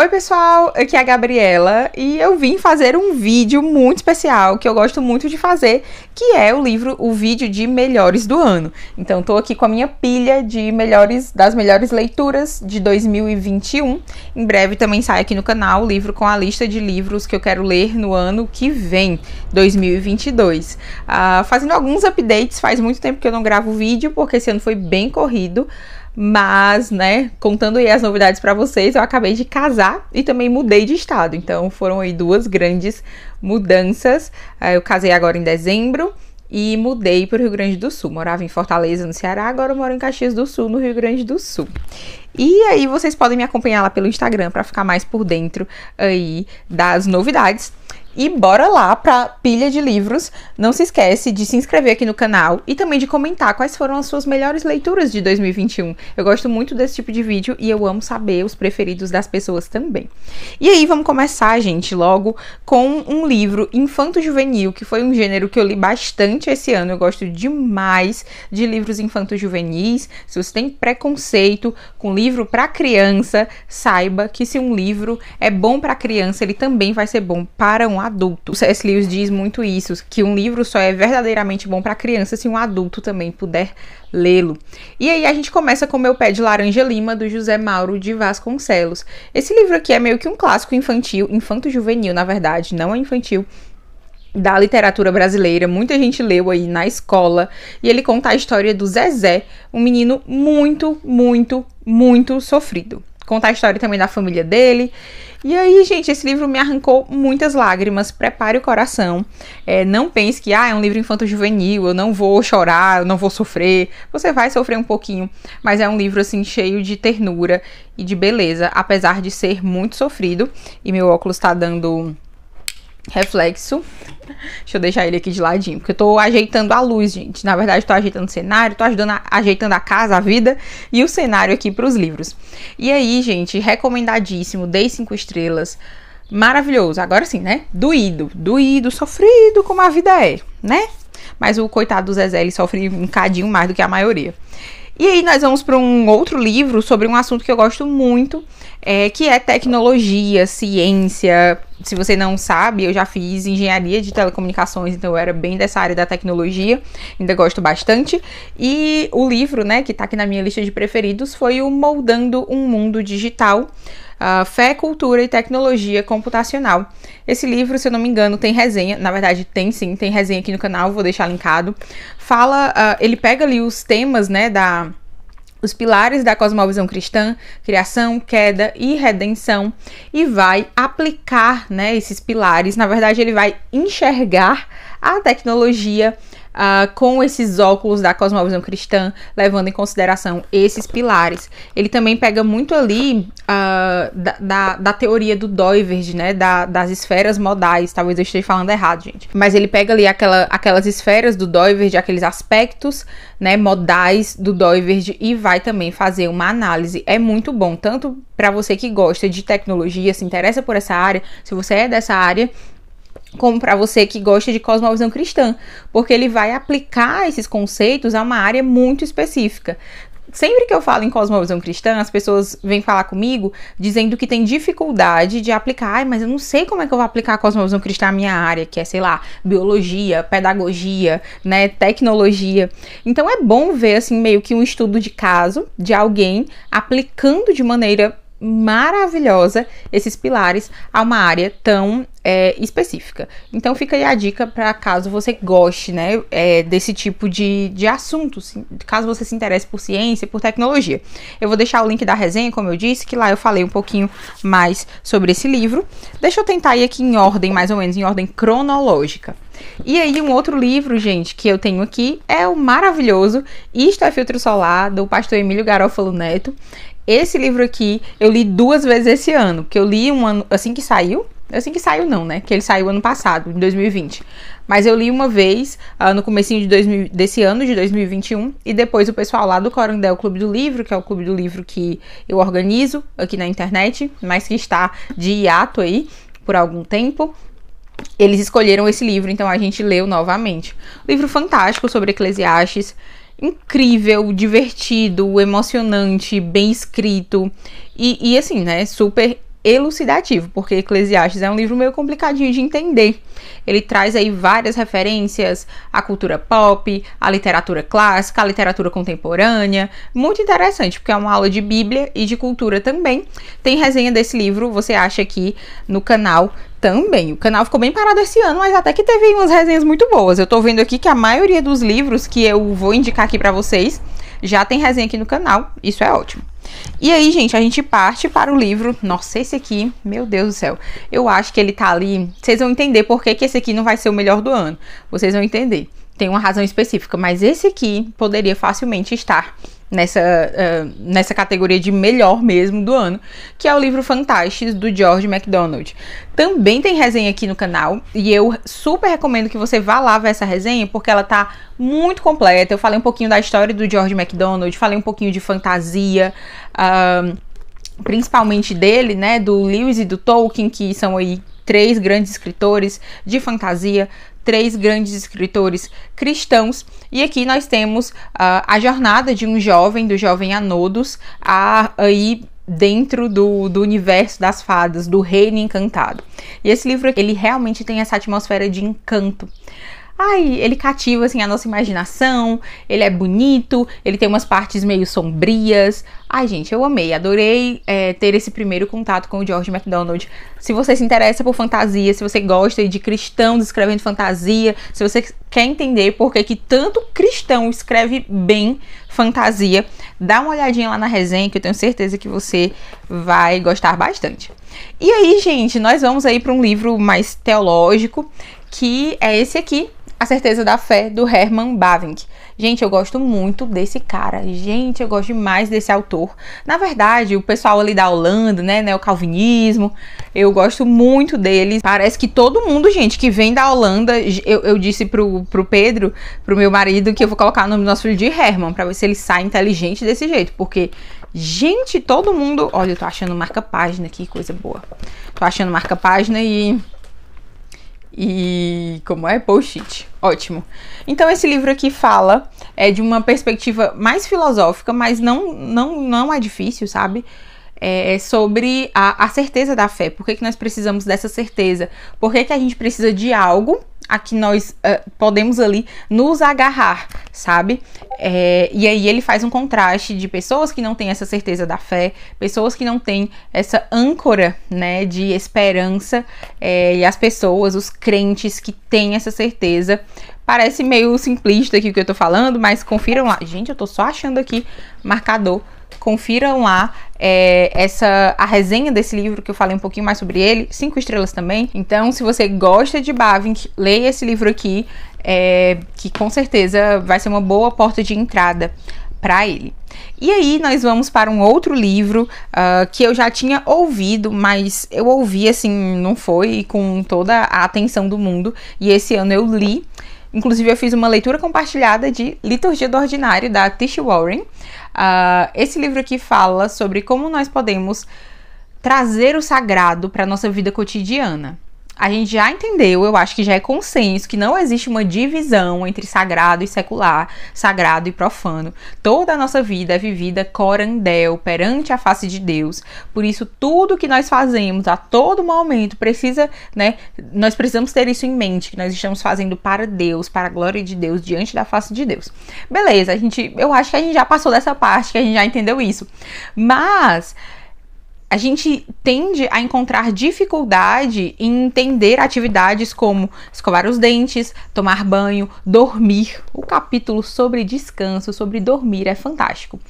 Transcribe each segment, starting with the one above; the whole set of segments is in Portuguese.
Oi, pessoal, aqui é a Gabriela e eu vim fazer um vídeo muito especial que eu gosto muito de fazer, que é o livro, o vídeo de melhores do ano. Então, tô aqui com a minha pilha de melhores das melhores leituras de 2021. Em breve também sai aqui no canal o livro com a lista de livros que eu quero ler no ano que vem, 2022. Uh, ah, fazendo alguns updates, faz muito tempo que eu não gravo vídeo porque esse ano foi bem corrido. Mas, né, contando aí as novidades para vocês, eu acabei de casar e também mudei de estado. Então, foram aí duas grandes mudanças. Ah, eu casei agora em dezembro e mudei para o Rio Grande do Sul. Morava em Fortaleza, no Ceará, agora moro em Caxias do Sul, no Rio Grande do Sul. E aí vocês podem me acompanhar lá pelo Instagram para ficar mais por dentro aí das novidades. E bora lá pra pilha de livros. Não se esquece de se inscrever aqui no canal e também de comentar quais foram as suas melhores leituras de 2021. Eu gosto muito desse tipo de vídeo e eu amo saber os preferidos das pessoas também. E aí, vamos começar, gente, logo com um livro infanto-juvenil, que foi um gênero que eu li bastante esse ano. Eu gosto demais de livros infanto-juvenis. Se você tem preconceito com livro para criança, saiba que se um livro é bom para criança, ele também vai ser bom para um adulto adulto. O C.S. Lewis diz muito isso, que um livro só é verdadeiramente bom para criança se um adulto também puder lê-lo. E aí a gente começa com Meu Pé de Laranja Lima, do José Mauro de Vasconcelos. Esse livro aqui é meio que um clássico infantil, infanto-juvenil, na verdade, não é infantil, da literatura brasileira, muita gente leu aí na escola, e ele conta a história do Zezé, um menino muito, muito, muito sofrido. Conta a história também da família dele e aí, gente, esse livro me arrancou muitas lágrimas. Prepare o coração. É, não pense que ah, é um livro infanto-juvenil, eu não vou chorar, eu não vou sofrer. Você vai sofrer um pouquinho, mas é um livro assim cheio de ternura e de beleza, apesar de ser muito sofrido. E meu óculos tá dando reflexo. Deixa eu deixar ele aqui de ladinho, porque eu tô ajeitando a luz, gente. Na verdade, tô ajeitando o cenário, tô ajudando a, ajeitando a casa, a vida e o cenário aqui para os livros. E aí, gente, recomendadíssimo, dei cinco estrelas. Maravilhoso. Agora sim, né? Doído, doído, sofrido como a vida é, né? Mas o coitado do Zezé, ele sofre um cadinho mais do que a maioria. E aí nós vamos para um outro livro sobre um assunto que eu gosto muito, é, que é tecnologia, ciência, se você não sabe, eu já fiz engenharia de telecomunicações, então eu era bem dessa área da tecnologia, ainda gosto bastante. E o livro, né, que tá aqui na minha lista de preferidos, foi o Moldando um Mundo Digital. Uh, Fé, Cultura e Tecnologia Computacional. Esse livro, se eu não me engano, tem resenha, na verdade tem sim, tem resenha aqui no canal, vou deixar linkado. Fala, uh, ele pega ali os temas, né, da, os pilares da cosmovisão cristã, criação, queda e redenção, e vai aplicar né, esses pilares. Na verdade, ele vai enxergar a tecnologia uh, com esses óculos da cosmovisão cristã, levando em consideração esses pilares. Ele também pega muito ali uh, da, da, da, teoria do Doiverd, né? Da, das esferas modais. Talvez eu esteja falando errado, gente. Mas ele pega ali aquela, aquelas esferas do Doiverd, aqueles aspectos né, modais do Doiverd e vai também fazer uma análise. É muito bom, tanto para você que gosta de tecnologia, se interessa por essa área, se você é dessa área, como para você que gosta de cosmovisão cristã, porque ele vai aplicar esses conceitos a uma área muito específica. Sempre que eu falo em cosmovisão cristã, as pessoas vêm falar comigo dizendo que tem dificuldade de aplicar, mas eu não sei como é que eu vou aplicar a cosmovisão cristã à minha área, que é, sei lá, biologia, pedagogia, né, tecnologia. Então é bom ver assim meio que um estudo de caso de alguém aplicando de maneira maravilhosa esses pilares a uma área tão é, específica. Então fica aí a dica para caso você goste né, é, desse tipo de, de assunto, se, caso você se interesse por ciência, por tecnologia. Eu vou deixar o link da resenha, como eu disse, que lá eu falei um pouquinho mais sobre esse livro. Deixa eu tentar ir aqui em ordem, mais ou menos, em ordem cronológica. E aí, um outro livro, gente, que eu tenho aqui é o maravilhoso Isto é Filtro Solar, do pastor Emílio Garófalo Neto, esse livro aqui eu li duas vezes esse ano, porque eu li um ano assim que saiu. Assim que saiu não, né? Que ele saiu ano passado, em 2020. Mas eu li uma vez uh, no comecinho de 2000, desse ano, de 2021, e depois o pessoal lá do Corandel Clube do Livro, que é o clube do livro que eu organizo aqui na internet, mas que está de hiato aí por algum tempo, eles escolheram esse livro, então a gente leu novamente. Livro fantástico sobre Eclesiastes incrível, divertido, emocionante, bem escrito e, e assim, né, super elucidativo, porque Eclesiastes é um livro meio complicadinho de entender. Ele traz aí várias referências à cultura pop, à literatura clássica, à literatura contemporânea. Muito interessante, porque é uma aula de Bíblia e de cultura também. Tem resenha desse livro, você acha aqui no canal também. O canal ficou bem parado esse ano, mas até que teve umas resenhas muito boas. Eu tô vendo aqui que a maioria dos livros que eu vou indicar aqui para vocês já tem resenha aqui no canal. Isso é ótimo. E aí, gente, a gente parte para o livro. Nossa, esse aqui, meu Deus do céu. Eu acho que ele tá ali. Vocês vão entender por que, que esse aqui não vai ser o melhor do ano. Vocês vão entender. Tem uma razão específica, mas esse aqui poderia facilmente estar nessa, uh, nessa categoria de melhor mesmo do ano, que é o livro fantástico do George MacDonald. Também tem resenha aqui no canal, e eu super recomendo que você vá lá ver essa resenha, porque ela tá muito completa. Eu falei um pouquinho da história do George MacDonald, falei um pouquinho de fantasia. Uh, principalmente dele, né, do Lewis e do Tolkien, que são aí três grandes escritores de fantasia, três grandes escritores cristãos. E aqui nós temos uh, a jornada de um jovem, do jovem Anodos, a, aí dentro do, do universo das fadas, do reino encantado. E esse livro, ele realmente tem essa atmosfera de encanto ai, ele cativa assim a nossa imaginação, ele é bonito, ele tem umas partes meio sombrias. Ai, gente, eu amei, adorei é, ter esse primeiro contato com o George MacDonald. Se você se interessa por fantasia, se você gosta de cristãos escrevendo fantasia, se você quer entender por que, que tanto cristão escreve bem fantasia, dá uma olhadinha lá na resenha que eu tenho certeza que você vai gostar bastante. E aí, gente, nós vamos aí para um livro mais teológico, que é esse aqui, a Certeza da Fé, do Herman Bavinck. Gente, eu gosto muito desse cara. Gente, eu gosto demais desse autor. Na verdade, o pessoal ali da Holanda, né, né, o calvinismo, eu gosto muito deles. Parece que todo mundo, gente, que vem da Holanda, eu, eu disse pro, pro Pedro, pro meu marido, que eu vou colocar o nome do nosso filho de Herman, pra ver se ele sai inteligente desse jeito, porque... Gente, todo mundo. Olha, eu tô achando marca-página aqui, coisa boa. Tô achando marca-página e e como é post-it. Ótimo. Então esse livro aqui fala é de uma perspectiva mais filosófica, mas não não não é difícil, sabe? É, é sobre a, a certeza da fé. Por que, que nós precisamos dessa certeza? Por que, que a gente precisa de algo a que nós uh, podemos ali nos agarrar, sabe? É, e aí ele faz um contraste de pessoas que não têm essa certeza da fé, pessoas que não têm essa âncora, né, de esperança, é, e as pessoas, os crentes que têm essa certeza. Parece meio simplista aqui o que eu tô falando, mas confiram lá. Gente, eu tô só achando aqui marcador confiram lá é, essa a resenha desse livro que eu falei um pouquinho mais sobre ele, cinco estrelas também. Então, se você gosta de Bavinck, leia esse livro aqui, é, que com certeza vai ser uma boa porta de entrada para ele. E aí nós vamos para um outro livro uh, que eu já tinha ouvido, mas eu ouvi assim, não foi com toda a atenção do mundo. E esse ano eu li Inclusive, eu fiz uma leitura compartilhada de Liturgia do Ordinário, da Tish Warren. Uh, esse livro aqui fala sobre como nós podemos trazer o sagrado para a nossa vida cotidiana a gente já entendeu, eu acho que já é consenso que não existe uma divisão entre sagrado e secular, sagrado e profano. Toda a nossa vida é vivida corandel perante a face de Deus. Por isso tudo que nós fazemos a todo momento precisa, né, nós precisamos ter isso em mente, que nós estamos fazendo para Deus, para a glória de Deus, diante da face de Deus. Beleza, a gente, eu acho que a gente já passou dessa parte, que a gente já entendeu isso. Mas a gente tende a encontrar dificuldade em entender atividades como escovar os dentes, tomar banho, dormir. O capítulo sobre descanso, sobre dormir, é fantástico.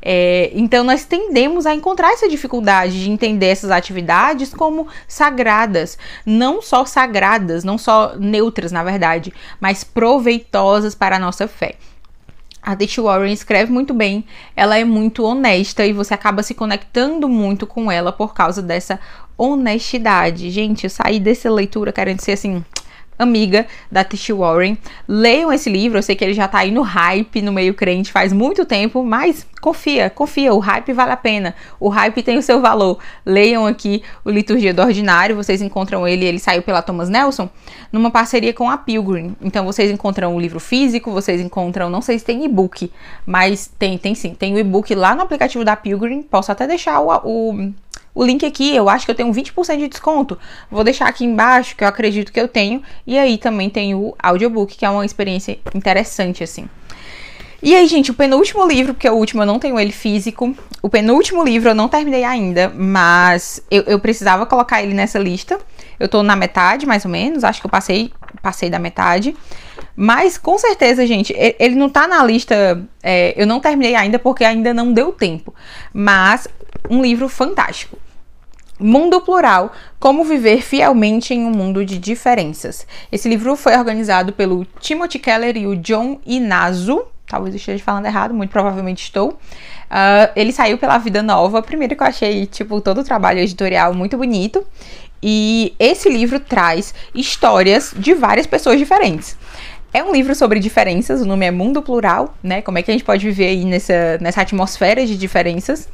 É, então, nós tendemos a encontrar essa dificuldade de entender essas atividades como sagradas, não só sagradas, não só neutras, na verdade, mas proveitosas para a nossa fé. A Tish Warren escreve muito bem, ela é muito honesta e você acaba se conectando muito com ela por causa dessa honestidade. Gente, eu saí dessa leitura querendo ser assim, amiga da Tish Warren. Leiam esse livro, eu sei que ele já tá aí no hype, no meio crente faz muito tempo, mas confia, confia, o hype vale a pena. O hype tem o seu valor. Leiam aqui o Liturgia do Ordinário, vocês encontram ele, ele saiu pela Thomas Nelson, numa parceria com a Pilgrim. Então vocês encontram o livro físico, vocês encontram, não sei se tem e-book, mas tem, tem sim, tem o e-book lá no aplicativo da Pilgrim. Posso até deixar o, o o link aqui, eu acho que eu tenho 20% de desconto. Vou deixar aqui embaixo, que eu acredito que eu tenho. E aí também tem o audiobook, que é uma experiência interessante, assim. E aí, gente, o penúltimo livro, porque o último eu não tenho ele físico. O penúltimo livro eu não terminei ainda, mas eu, eu precisava colocar ele nessa lista. Eu tô na metade, mais ou menos. Acho que eu passei, passei da metade. Mas com certeza, gente, ele não tá na lista. É, eu não terminei ainda porque ainda não deu tempo. Mas um livro fantástico. Mundo Plural: Como Viver Fielmente em um Mundo de Diferenças. Esse livro foi organizado pelo Timothy Keller e o John Inazu. Talvez eu esteja falando errado, muito provavelmente estou. Uh, ele saiu pela Vida Nova. Primeiro que eu achei, tipo, todo o trabalho editorial muito bonito. E esse livro traz histórias de várias pessoas diferentes. É um livro sobre diferenças, o nome é Mundo Plural, né? Como é que a gente pode viver aí nessa, nessa atmosfera de diferenças.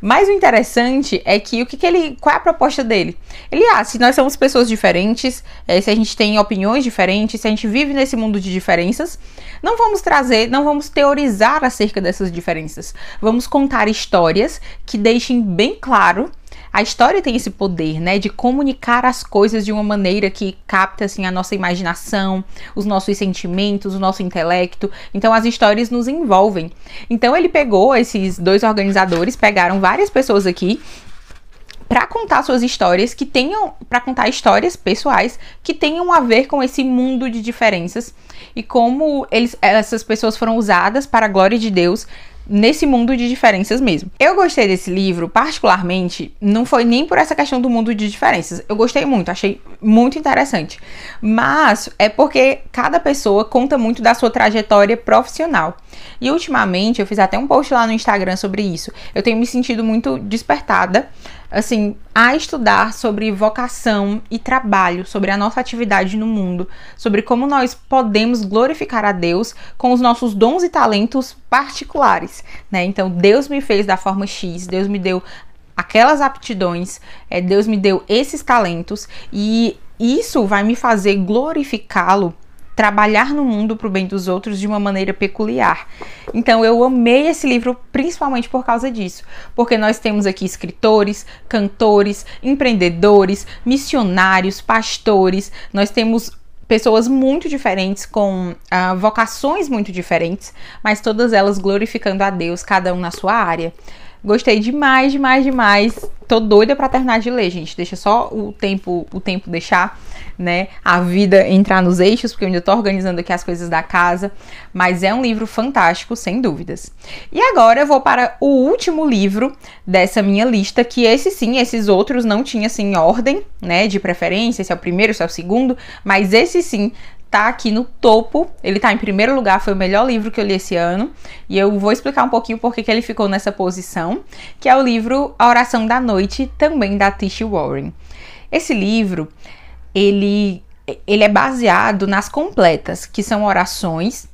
Mas o interessante é que o que, que ele. Qual é a proposta dele? Ele, ah, se nós somos pessoas diferentes, é, se a gente tem opiniões diferentes, se a gente vive nesse mundo de diferenças, não vamos trazer, não vamos teorizar acerca dessas diferenças. Vamos contar histórias que deixem bem claro a história tem esse poder, né, de comunicar as coisas de uma maneira que capta assim a nossa imaginação, os nossos sentimentos, o nosso intelecto. Então as histórias nos envolvem. Então ele pegou esses dois organizadores, pegaram várias pessoas aqui para contar suas histórias que tenham para contar histórias pessoais que tenham a ver com esse mundo de diferenças e como eles, essas pessoas foram usadas para a glória de Deus nesse mundo de diferenças mesmo. Eu gostei desse livro, particularmente, não foi nem por essa questão do mundo de diferenças. Eu gostei muito, achei muito interessante. Mas é porque cada pessoa conta muito da sua trajetória profissional. E ultimamente, eu fiz até um post lá no Instagram sobre isso. Eu tenho me sentido muito despertada assim, a estudar sobre vocação e trabalho, sobre a nossa atividade no mundo, sobre como nós podemos glorificar a Deus com os nossos dons e talentos particulares, né? Então, Deus me fez da forma X, Deus me deu aquelas aptidões, é, Deus me deu esses talentos e isso vai me fazer glorificá-lo trabalhar no mundo para o bem dos outros de uma maneira peculiar. Então eu amei esse livro principalmente por causa disso, porque nós temos aqui escritores, cantores, empreendedores, missionários, pastores, nós temos pessoas muito diferentes com uh, vocações muito diferentes, mas todas elas glorificando a Deus, cada um na sua área. Gostei demais, demais, demais. Tô doida para terminar de ler, gente. Deixa só o tempo, o tempo deixar, né? A vida entrar nos eixos, porque eu ainda tô organizando aqui as coisas da casa, mas é um livro fantástico, sem dúvidas. E agora eu vou para o último livro dessa minha lista, que esse sim, esses outros não tinha assim ordem, né, de preferência, se é o primeiro, se é o segundo, mas esse sim Tá aqui no topo. Ele está em primeiro lugar, foi o melhor livro que eu li esse ano. E eu vou explicar um pouquinho por que ele ficou nessa posição, que é o livro A Oração da Noite, também da Tish Warren. Esse livro, ele, ele é baseado nas completas, que são orações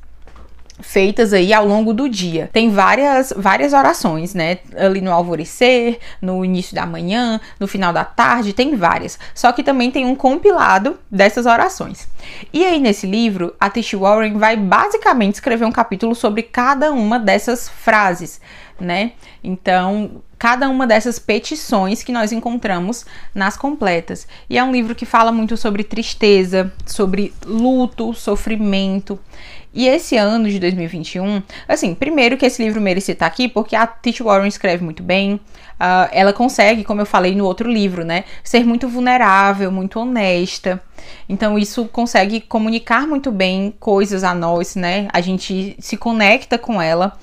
feitas aí ao longo do dia. Tem várias, várias orações, né? Ali no alvorecer, no início da manhã, no final da tarde, tem várias. Só que também tem um compilado dessas orações. E aí nesse livro, a Tish Warren vai basicamente escrever um capítulo sobre cada uma dessas frases, né? Então, cada uma dessas petições que nós encontramos nas completas. E é um livro que fala muito sobre tristeza, sobre luto, sofrimento. E esse ano de 2021, assim, primeiro que esse livro merecia estar tá aqui, porque a Teach Warren escreve muito bem, uh, ela consegue, como eu falei no outro livro, né, ser muito vulnerável, muito honesta. Então isso consegue comunicar muito bem coisas a nós, né? A gente se conecta com ela.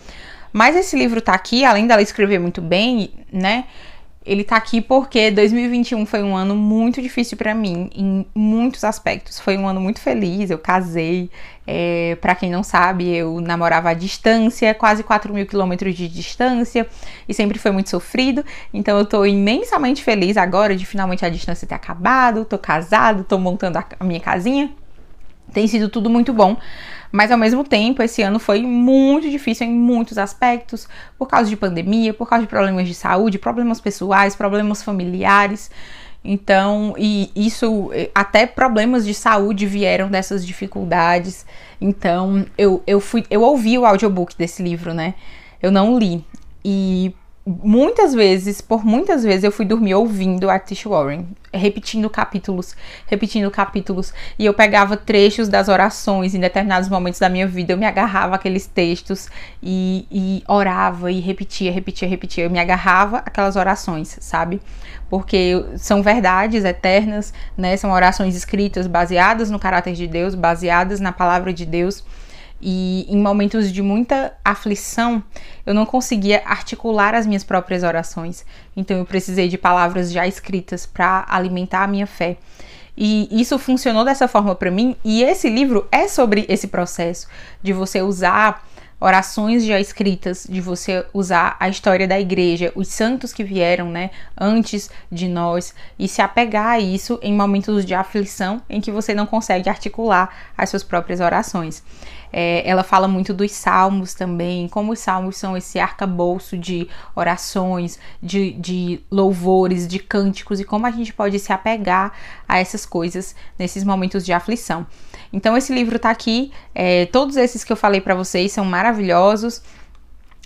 Mas esse livro tá aqui, além dela escrever muito bem, né? ele tá aqui porque 2021 foi um ano muito difícil para mim, em muitos aspectos. Foi um ano muito feliz, eu casei. É, para quem não sabe, eu namorava à distância, quase 4 mil quilômetros de distância, e sempre foi muito sofrido. Então eu tô imensamente feliz agora de finalmente a distância ter acabado, tô casado, tô montando a minha casinha. Tem sido tudo muito bom. Mas ao mesmo tempo, esse ano foi muito difícil em muitos aspectos, por causa de pandemia, por causa de problemas de saúde, problemas pessoais, problemas familiares. Então, e isso, eh, até problemas de saúde vieram dessas dificuldades. Então, eu, eu fui, eu ouvi o audiobook desse livro, né? Eu não li. E muitas vezes, por muitas vezes, eu fui dormir ouvindo a Tish Warren, repetindo capítulos, repetindo capítulos, e eu pegava trechos das orações em determinados momentos da minha vida, eu me agarrava aqueles textos e, e orava e repetia, repetia, repetia, eu me agarrava aquelas orações, sabe? Porque são verdades eternas, né? São orações escritas baseadas no caráter de Deus, baseadas na palavra de Deus. E em momentos de muita aflição, eu não conseguia articular as minhas próprias orações. Então eu precisei de palavras já escritas para alimentar a minha fé. E isso funcionou dessa forma para mim, e esse livro é sobre esse processo de você usar orações já escritas, de você usar a história da igreja, os santos que vieram, né, antes de nós e se apegar a isso em momentos de aflição em que você não consegue articular as suas próprias orações. É, ela fala muito dos salmos também, como os salmos são esse arcabouço de orações, de, de louvores, de cânticos e como a gente pode se apegar a essas coisas nesses momentos de aflição. Então esse livro tá aqui. É, todos esses que eu falei para vocês são maravilhosos,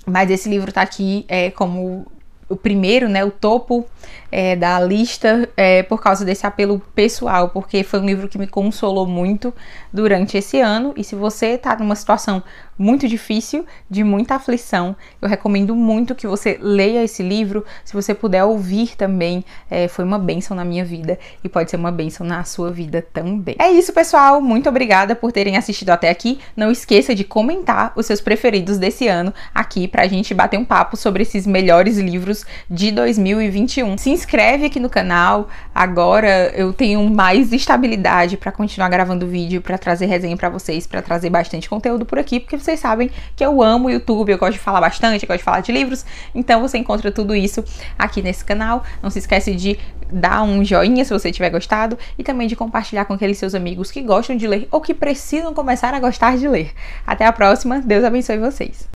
mas esse livro tá aqui é, como o primeiro, né, o topo é, da lista, é, por causa desse apelo pessoal, porque foi um livro que me consolou muito durante esse ano. E se você está numa situação muito difícil, de muita aflição. Eu recomendo muito que você leia esse livro. Se você puder ouvir também, é, foi uma benção na minha vida e pode ser uma benção na sua vida também. É isso, pessoal. Muito obrigada por terem assistido até aqui. Não esqueça de comentar os seus preferidos desse ano aqui pra gente bater um papo sobre esses melhores livros de 2021. Se inscreve aqui no canal. Agora eu tenho mais estabilidade para continuar gravando vídeo, para trazer resenha para vocês, para trazer bastante conteúdo por aqui, porque vocês sabem que eu amo o YouTube, eu gosto de falar bastante, eu gosto de falar de livros. Então você encontra tudo isso aqui nesse canal. Não se esquece de dar um joinha se você tiver gostado e também de compartilhar com aqueles seus amigos que gostam de ler ou que precisam começar a gostar de ler. Até a próxima, Deus abençoe vocês.